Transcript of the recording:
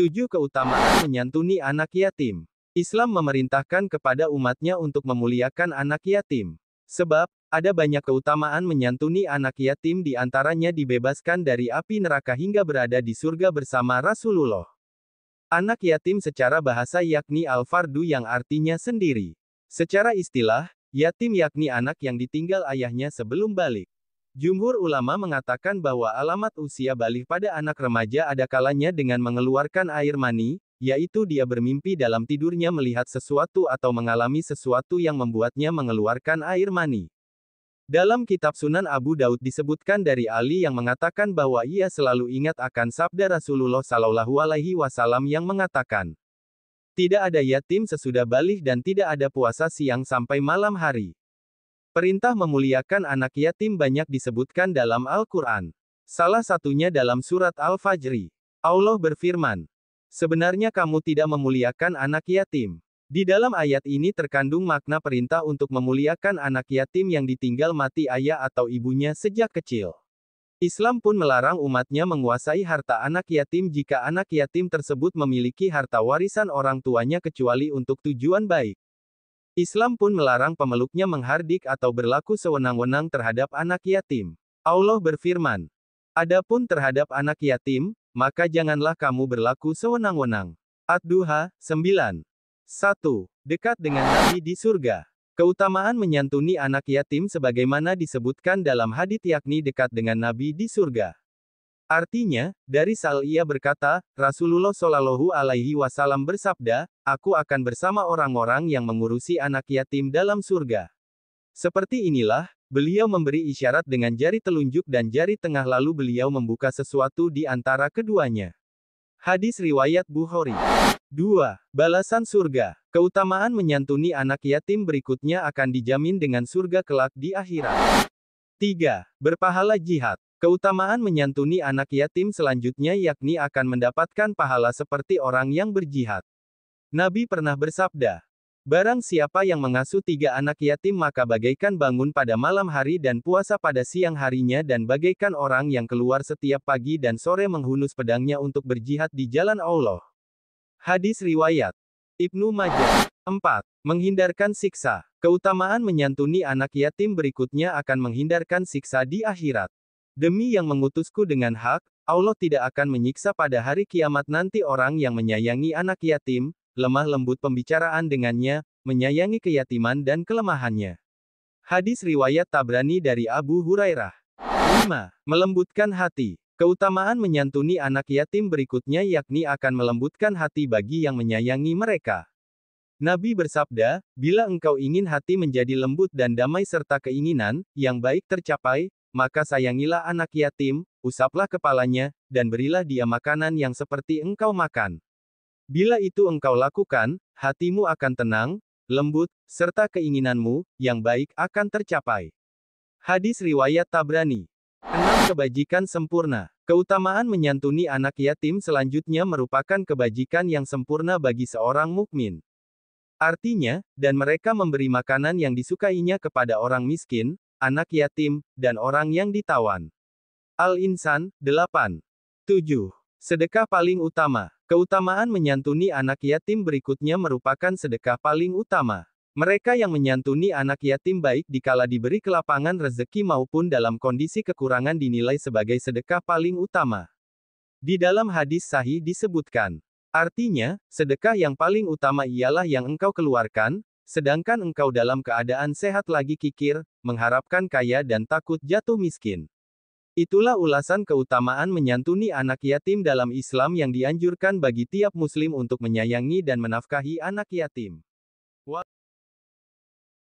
Tujuh keutamaan menyantuni anak yatim. Islam memerintahkan kepada umatnya untuk memuliakan anak yatim. Sebab, ada banyak keutamaan menyantuni anak yatim di antaranya dibebaskan dari api neraka hingga berada di surga bersama Rasulullah. Anak yatim secara bahasa yakni al-fardu yang artinya sendiri. Secara istilah, yatim yakni anak yang ditinggal ayahnya sebelum balik. Jumhur ulama mengatakan bahwa alamat usia balik pada anak remaja ada kalanya dengan mengeluarkan air mani, yaitu dia bermimpi dalam tidurnya melihat sesuatu atau mengalami sesuatu yang membuatnya mengeluarkan air mani. Dalam kitab Sunan Abu Daud disebutkan dari Ali yang mengatakan bahwa ia selalu ingat akan sabda Rasulullah Shallallahu Alaihi Wasallam yang mengatakan, tidak ada yatim sesudah balik dan tidak ada puasa siang sampai malam hari. Perintah memuliakan anak yatim banyak disebutkan dalam Al-Quran. Salah satunya dalam surat Al-Fajri. Allah berfirman, Sebenarnya kamu tidak memuliakan anak yatim. Di dalam ayat ini terkandung makna perintah untuk memuliakan anak yatim yang ditinggal mati ayah atau ibunya sejak kecil. Islam pun melarang umatnya menguasai harta anak yatim jika anak yatim tersebut memiliki harta warisan orang tuanya kecuali untuk tujuan baik. Islam pun melarang pemeluknya menghardik atau berlaku sewenang-wenang terhadap anak yatim. Allah berfirman, Adapun terhadap anak yatim, maka janganlah kamu berlaku sewenang-wenang. Ad-Duha, 9. 1. Dekat dengan Nabi di surga. Keutamaan menyantuni anak yatim sebagaimana disebutkan dalam hadits yakni dekat dengan Nabi di surga. Artinya, dari Sal ia berkata, Rasulullah Shallallahu Alaihi Wasallam bersabda, Aku akan bersama orang-orang yang mengurusi anak yatim dalam surga. Seperti inilah, beliau memberi isyarat dengan jari telunjuk dan jari tengah lalu beliau membuka sesuatu di antara keduanya. Hadis Riwayat Bukhari 2. Balasan Surga Keutamaan menyantuni anak yatim berikutnya akan dijamin dengan surga kelak di akhirat. 3. Berpahala jihad. Keutamaan menyantuni anak yatim selanjutnya yakni akan mendapatkan pahala seperti orang yang berjihad. Nabi pernah bersabda, Barang siapa yang mengasuh tiga anak yatim maka bagaikan bangun pada malam hari dan puasa pada siang harinya dan bagaikan orang yang keluar setiap pagi dan sore menghunus pedangnya untuk berjihad di jalan Allah. Hadis Riwayat Ibnu Majah 4. Menghindarkan siksa Keutamaan menyantuni anak yatim berikutnya akan menghindarkan siksa di akhirat. Demi yang mengutusku dengan hak, Allah tidak akan menyiksa pada hari kiamat nanti orang yang menyayangi anak yatim, lemah lembut pembicaraan dengannya, menyayangi keyatiman dan kelemahannya. Hadis riwayat Tabrani dari Abu Hurairah. 5. Melembutkan hati. Keutamaan menyantuni anak yatim berikutnya yakni akan melembutkan hati bagi yang menyayangi mereka. Nabi bersabda, bila engkau ingin hati menjadi lembut dan damai serta keinginan yang baik tercapai, maka sayangilah anak yatim, usaplah kepalanya, dan berilah dia makanan yang seperti engkau makan. Bila itu engkau lakukan, hatimu akan tenang, lembut, serta keinginanmu yang baik akan tercapai. Hadis riwayat Tabrani. 6. Kebajikan sempurna. Keutamaan menyantuni anak yatim selanjutnya merupakan kebajikan yang sempurna bagi seorang mukmin. Artinya, dan mereka memberi makanan yang disukainya kepada orang miskin, anak yatim, dan orang yang ditawan. Al-Insan, 8. 7. Sedekah paling utama. Keutamaan menyantuni anak yatim berikutnya merupakan sedekah paling utama. Mereka yang menyantuni anak yatim baik dikala diberi kelapangan rezeki maupun dalam kondisi kekurangan dinilai sebagai sedekah paling utama. Di dalam hadis sahih disebutkan, artinya, sedekah yang paling utama ialah yang engkau keluarkan, Sedangkan engkau dalam keadaan sehat lagi kikir, mengharapkan kaya dan takut jatuh miskin. Itulah ulasan keutamaan menyantuni anak yatim dalam Islam yang dianjurkan bagi tiap muslim untuk menyayangi dan menafkahi anak yatim.